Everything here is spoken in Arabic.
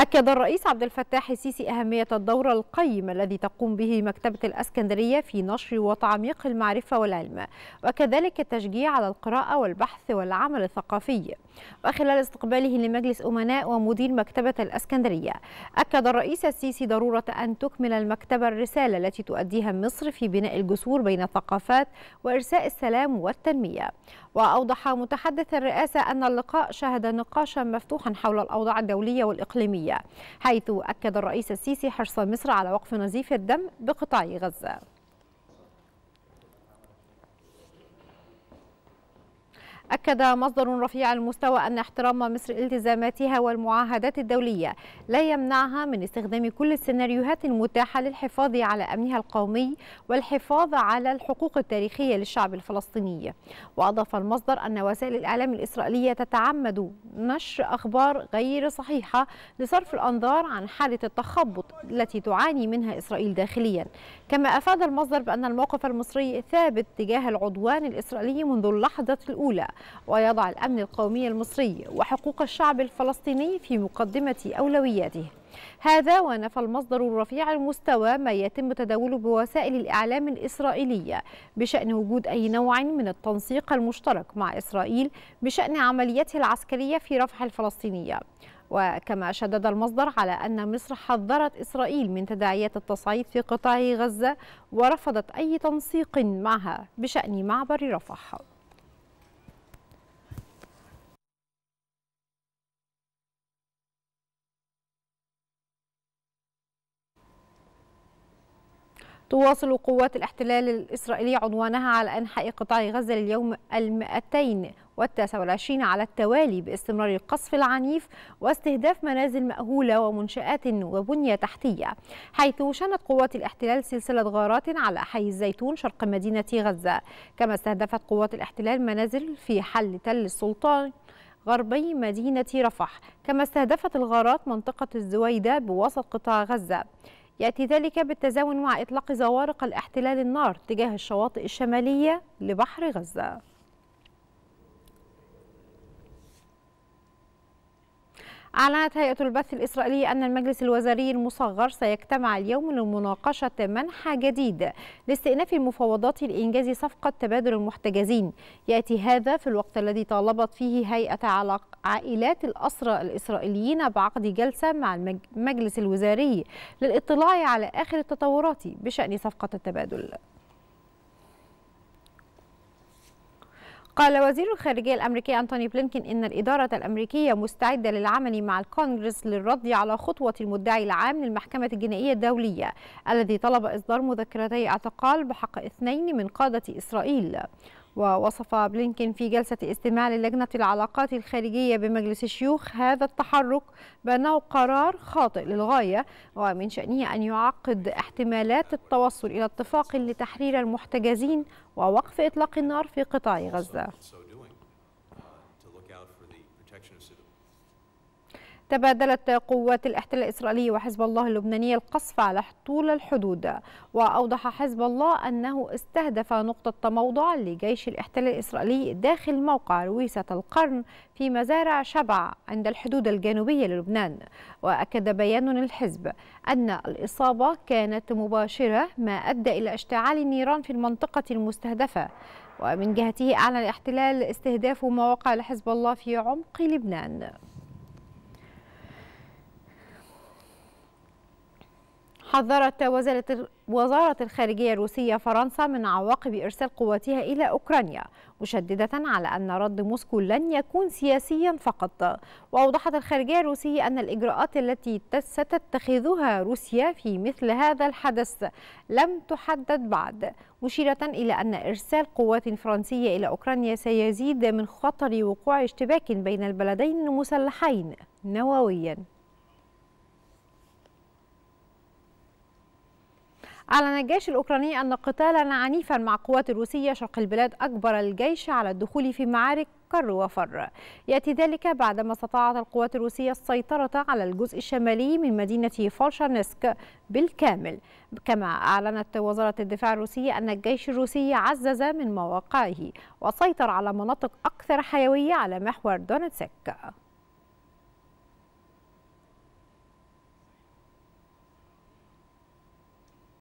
أكد الرئيس عبد الفتاح السيسي أهمية الدور القيم الذي تقوم به مكتبة الأسكندرية في نشر وتعميق المعرفة والعلم وكذلك التشجيع على القراءة والبحث والعمل الثقافي وخلال استقباله لمجلس أمناء ومدير مكتبة الأسكندرية أكد الرئيس السيسي ضرورة أن تكمل المكتبة الرسالة التي تؤديها مصر في بناء الجسور بين الثقافات وإرساء السلام والتنمية وأوضح متحدث الرئاسة أن اللقاء شهد نقاشا مفتوحا حول الأوضاع الدولية والإقليمية حيث أكد الرئيس السيسي حرص مصر على وقف نزيف الدم بقطاع غزة أكد مصدر رفيع المستوى أن احترام مصر التزاماتها والمعاهدات الدولية لا يمنعها من استخدام كل السيناريوهات المتاحة للحفاظ على أمنها القومي والحفاظ على الحقوق التاريخية للشعب الفلسطيني وأضاف المصدر أن وسائل الإعلام الإسرائيلية تتعمد نشر أخبار غير صحيحة لصرف الأنظار عن حالة التخبط التي تعاني منها إسرائيل داخليا كما أفاد المصدر بأن الموقف المصري ثابت تجاه العدوان الإسرائيلي منذ اللحظة الأولى ويضع الأمن القومي المصري وحقوق الشعب الفلسطيني في مقدمة أولوياته هذا ونفى المصدر الرفيع المستوى ما يتم تداوله بوسائل الإعلام الإسرائيلية بشأن وجود أي نوع من التنسيق المشترك مع إسرائيل بشأن عمليته العسكرية في رفح الفلسطينية وكما شدد المصدر على أن مصر حذرت إسرائيل من تداعيات التصعيد في قطاع غزة ورفضت أي تنسيق معها بشأن معبر رفح تواصل قوات الاحتلال الإسرائيلي عدوانها على أنحاء قطاع غزة لليوم المئتين والتاسع والعشرين على التوالي باستمرار القصف العنيف واستهداف منازل مأهولة ومنشآت وبنية تحتية حيث شنت قوات الاحتلال سلسلة غارات على حي الزيتون شرق مدينة غزة كما استهدفت قوات الاحتلال منازل في حل تل السلطان غربي مدينة رفح كما استهدفت الغارات منطقة الزويدة بوسط قطاع غزة يأتي ذلك بالتزامن مع إطلاق زوارق الاحتلال النار تجاه الشواطئ الشمالية لبحر غزة أعلنت هيئة البث الإسرائيلية أن المجلس الوزاري المصغر سيجتمع اليوم لمناقشة منحى جديد لاستئناف المفاوضات لإنجاز صفقة تبادل المحتجزين يأتي هذا في الوقت الذي طالبت فيه هيئة عائلات الأسرى الإسرائيليين بعقد جلسة مع المجلس الوزاري للإطلاع على آخر التطورات بشأن صفقة التبادل قال وزير الخارجية الأمريكي أنتوني بلينكين إن الإدارة الأمريكية مستعدة للعمل مع الكونغرس للرد على خطوة المدعي العام للمحكمة الجنائية الدولية الذي طلب إصدار مذكرتي اعتقال بحق اثنين من قادة إسرائيل ووصف بلينكين في جلسة استماع للجنة العلاقات الخارجية بمجلس الشيوخ هذا التحرك بأنه قرار خاطئ للغاية ومن شأنه أن يعقد احتمالات التوصل إلى اتفاق لتحرير المحتجزين ووقف إطلاق النار في قطاع غزة تبادلت قوات الاحتلال الإسرائيلي وحزب الله اللبناني القصف على طول الحدود وأوضح حزب الله أنه استهدف نقطة تموضع لجيش الاحتلال الإسرائيلي داخل موقع رويسة القرن في مزارع شبع عند الحدود الجنوبية للبنان وأكد بيان الحزب أن الإصابة كانت مباشرة ما أدى إلى اشتعال النيران في المنطقة المستهدفة ومن جهته أعلن الاحتلال استهداف مواقع لحزب الله في عمق لبنان حذرت وزارة الخارجية الروسية فرنسا من عواقب إرسال قواتها إلى أوكرانيا مشددة على أن رد موسكو لن يكون سياسيا فقط وأوضحت الخارجية الروسية أن الإجراءات التي ستتخذها روسيا في مثل هذا الحدث لم تحدد بعد مشيرة إلى أن إرسال قوات فرنسية إلى أوكرانيا سيزيد من خطر وقوع اشتباك بين البلدين المسلحين نوويا أعلن الجيش الأوكراني أن قتالا عنيفا مع قوات الروسية شرق البلاد أجبر الجيش على الدخول في معارك كر وفر يأتي ذلك بعدما استطاعت القوات الروسية السيطرة على الجزء الشمالي من مدينة فولشانسك بالكامل كما أعلنت وزارة الدفاع الروسية أن الجيش الروسي عزز من مواقعه وسيطر على مناطق أكثر حيوية على محور دونتسك